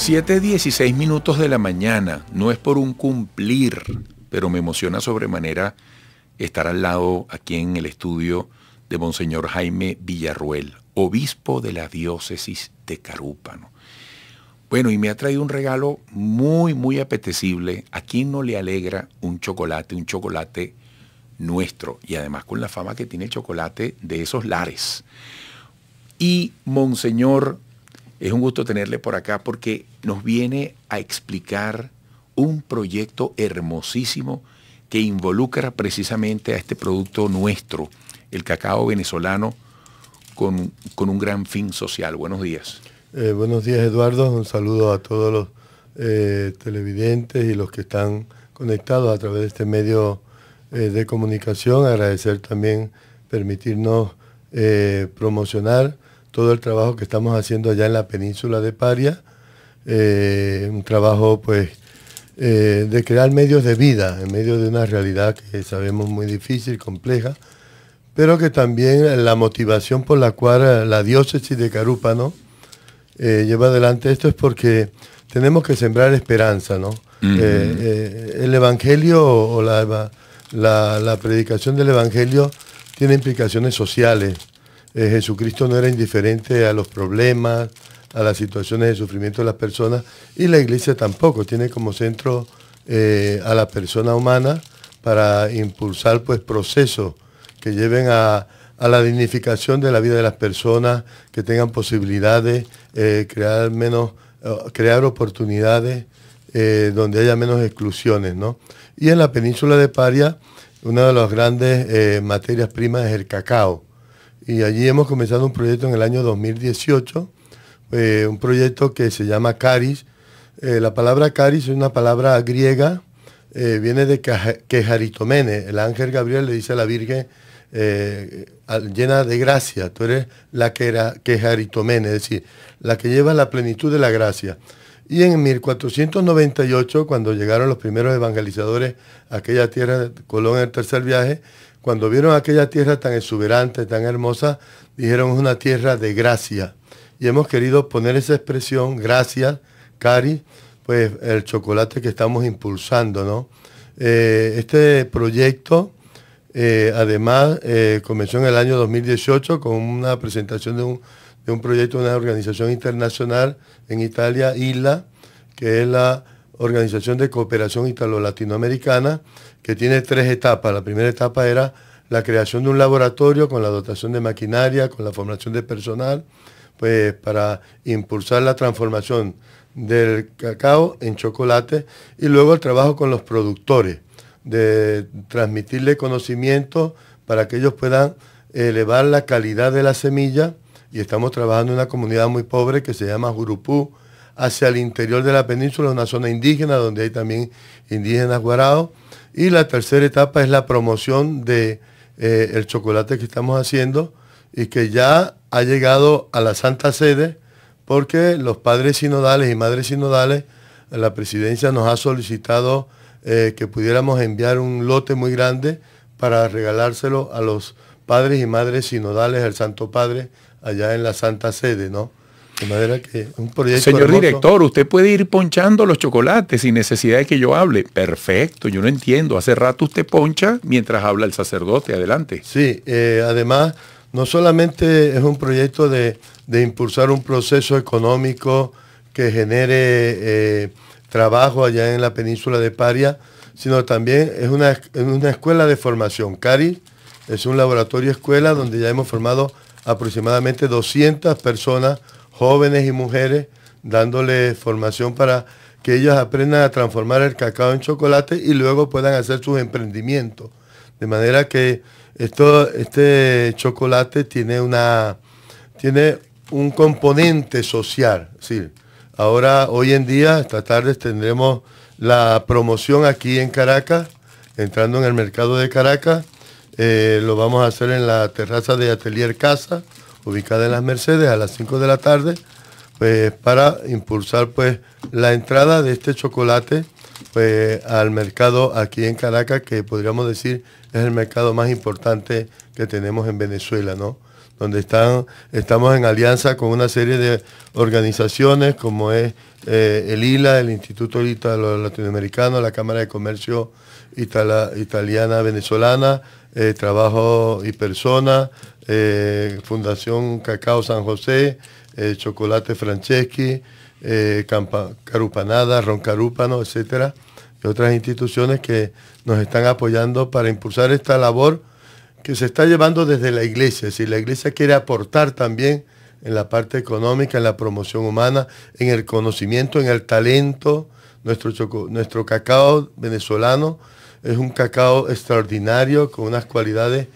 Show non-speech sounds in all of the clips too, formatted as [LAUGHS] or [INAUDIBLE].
7.16 minutos de la mañana, no es por un cumplir, pero me emociona sobremanera estar al lado aquí en el estudio de Monseñor Jaime Villarruel, obispo de la diócesis de Carúpano. Bueno, y me ha traído un regalo muy, muy apetecible. ¿A quién no le alegra un chocolate, un chocolate nuestro? Y además con la fama que tiene el chocolate de esos lares. Y Monseñor es un gusto tenerle por acá porque nos viene a explicar un proyecto hermosísimo que involucra precisamente a este producto nuestro, el cacao venezolano, con, un gran fin social. Buenos días. Eh, buenos días, Eduardo. Un saludo a todos los eh, televidentes y los que están conectados a través de este medio eh, de comunicación. Agradecer también permitirnos promocionar todo el trabajo que estamos haciendo allá en la península de Paria, eh, un trabajo pues eh, de crear medios de vida en medio de una realidad que sabemos muy difícil, compleja, pero que también la motivación por la cual la diócesis de Carúpano eh, lleva adelante esto es porque tenemos que sembrar esperanza, ¿no? el Evangelio o la, predicación del Evangelio tiene implicaciones sociales, eh, Jesucristo no era indiferente a los problemas, a las situaciones de sufrimiento de las personas, y la iglesia tampoco tiene como centro eh, a la persona humana para impulsar pues, procesos que lleven a, la dignificación de la vida de las personas, que tengan posibilidades, eh, crear, menos, crear oportunidades donde haya menos exclusiones. ¿no? Y en la península de Paria, una de las grandes materias primas es el cacao y allí hemos comenzado un proyecto en el año 2018, eh, un proyecto que se llama Caris. Eh, la palabra Caris es una palabra griega, eh, viene de Quejaritomene. El ángel Gabriel le dice a la Virgen, llena de gracia, tú eres la que era Quejaritomene, es decir, la que lleva la plenitud de la gracia. Y en 1498, cuando llegaron los primeros evangelizadores a aquella tierra, Colón en el tercer viaje, cuando vieron aquella tierra tan exuberante, tan hermosa, dijeron es una tierra de gracia. Y hemos querido poner esa expresión, gracias, Cari, pues el chocolate que estamos impulsando, ¿no? Eh, este proyecto, eh, además, eh, comenzó en el año 2018 con una presentación de un, de un proyecto de una organización internacional en Italia, ILA, que es la Organización de Cooperación Italo-Latinoamericana, que tiene tres etapas. La primera etapa era la creación de un laboratorio con la dotación de maquinaria, con la formación de personal, pues para impulsar la transformación del cacao en chocolate y luego el trabajo con los productores, de transmitirle conocimiento para que ellos puedan elevar la calidad de la semilla y estamos trabajando en una comunidad muy pobre que se llama Jurupú, hacia el interior de la península, una zona indígena donde hay también indígenas guarados. Y la tercera etapa es la promoción del de, eh, el chocolate que estamos haciendo y que ya ha llegado a la Santa Sede porque los padres sinodales y madres sinodales, la presidencia nos ha solicitado eh, que pudiéramos enviar un lote muy grande para regalárselo a los padres y madres sinodales del Santo Padre allá en la Santa Sede, ¿no? De manera que un proyecto. Señor director, usted puede ir ponchando los chocolates sin necesidad de que yo hable. Perfecto, yo no entiendo. Hace rato usted poncha mientras habla el sacerdote. Adelante. Sí, eh, además, no solamente es un proyecto de, impulsar un proceso económico que genere eh, trabajo allá en la península de Paria, sino también es una, una escuela de formación. CARI es un laboratorio escuela donde ya hemos formado aproximadamente 200 personas jóvenes y mujeres, dándoles formación para que ellos aprendan a transformar el cacao en chocolate y luego puedan hacer sus emprendimientos. De manera que esto, este chocolate tiene, una, tiene un componente social. Sí. Ahora, hoy en día, esta tarde tendremos la promoción aquí en Caracas, entrando en el mercado de Caracas. Eh, lo vamos a hacer en la terraza de Atelier Casa, ubicada en Las Mercedes, a las 5 de la tarde, pues para impulsar pues la entrada de este chocolate pues al mercado aquí en Caracas, que podríamos decir es el mercado más importante que tenemos en Venezuela, ¿no? Donde estamos en alianza con una serie de organizaciones como es eh, el ILA, el Instituto Italo Latinoamericano, la Cámara de Comercio Italiana Venezolana, eh, Trabajo y Persona, eh, Fundación Cacao San José, eh, Chocolate Franceschi, eh, Carupanada, Roncarúpano, etcétera, y otras instituciones que nos están apoyando para impulsar esta labor que se está llevando desde la iglesia. Si la iglesia quiere aportar también en la parte económica, en la promoción humana, en el conocimiento, en el talento, nuestro, nuestro cacao venezolano es un cacao extraordinario con unas cualidades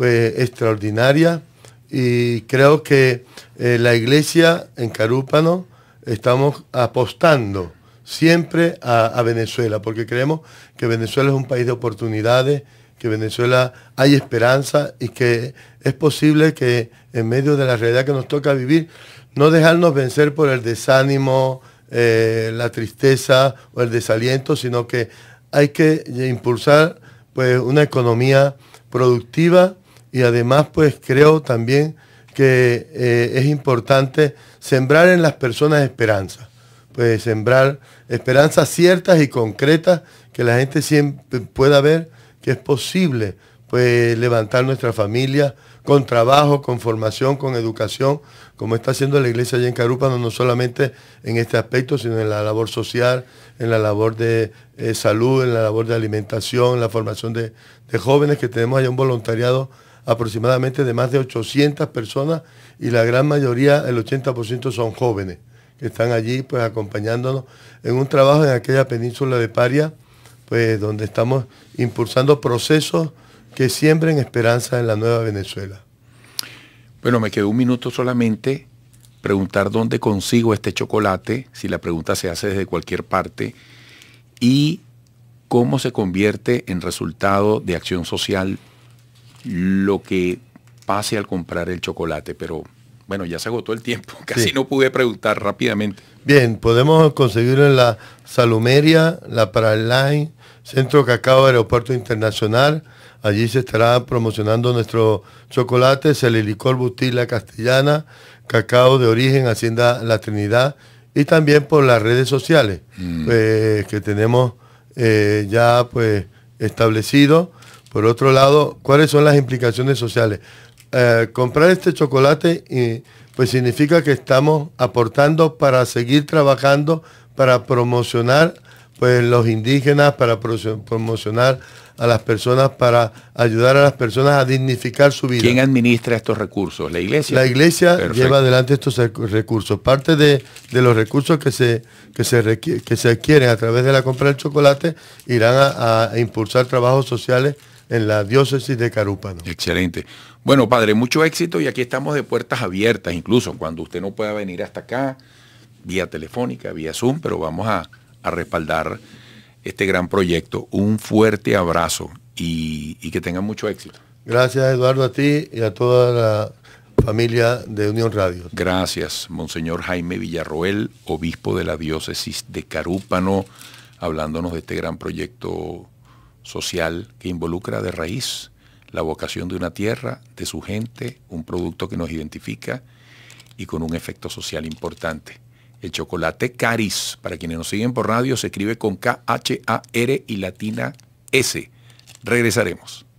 pues, extraordinaria y creo que eh, la iglesia en Carúpano estamos apostando siempre a, Venezuela, porque creemos que Venezuela es un país de oportunidades, que Venezuela hay esperanza y que es posible que en medio de la realidad que nos toca vivir, no dejarnos vencer por el desánimo, eh, la tristeza o el desaliento, sino que hay que impulsar pues, una economía productiva y además pues creo también que eh, es importante sembrar en las personas esperanza, pues sembrar esperanzas ciertas y concretas que la gente siempre pueda ver que es posible pues levantar nuestra familia con trabajo, con formación, con educación, como está haciendo la iglesia allá en Carúpano, no solamente en este aspecto, sino en la labor social, en la labor de eh, salud, en la labor de alimentación, en la formación de, de jóvenes, que tenemos allá un voluntariado aproximadamente de más de 800 personas y la gran mayoría, el 80% son jóvenes que están allí pues acompañándonos en un trabajo en aquella península de Paria, pues donde estamos impulsando procesos que siembren esperanza en la nueva Venezuela. Bueno, me quedó un minuto solamente preguntar dónde consigo este chocolate, si la pregunta se hace desde cualquier parte, y cómo se convierte en resultado de acción social lo que pase al comprar el chocolate, pero bueno, ya se agotó el tiempo, [LAUGHS] casi no pude preguntar rápidamente. Bien, podemos conseguirlo en la Salumeria, la Paraline, Centro Cacao Aeropuerto Internacional. Allí se estará promocionando nuestro chocolate, Celilicor Bustila Castellana, Cacao de Origen, Hacienda La Trinidad, y también por las redes sociales mm. eh, que tenemos eh, ya pues establecido por otro lado, ¿cuáles son las implicaciones sociales? Eh, comprar este chocolate pues significa que estamos aportando para seguir trabajando, para promocionar pues los indígenas, para promocionar a las personas, para ayudar a las personas a dignificar su vida. ¿Quién administra estos recursos? ¿La iglesia? La iglesia lleva adelante estos recursos. Parte de, los recursos que se, que, se que se adquieren a través de la compra del chocolate irán a impulsar trabajos sociales en la diócesis de Carúpano. Excelente. Bueno, padre, mucho éxito y aquí estamos de puertas abiertas, incluso cuando usted no pueda venir hasta acá, vía telefónica, vía Zoom, pero vamos a, respaldar este gran proyecto. Un fuerte abrazo y, y que tengan mucho éxito. Gracias, Eduardo, a ti y a toda la familia de Unión Radio. Gracias, Monseñor Jaime Villarroel, obispo de la diócesis de Carúpano, hablándonos de este gran proyecto social que involucra de raíz la vocación de una tierra, de su gente, un producto que nos identifica y con un efecto social importante. El chocolate Caris, para quienes nos siguen por radio, se escribe con K-H-A-R y latina S. Regresaremos.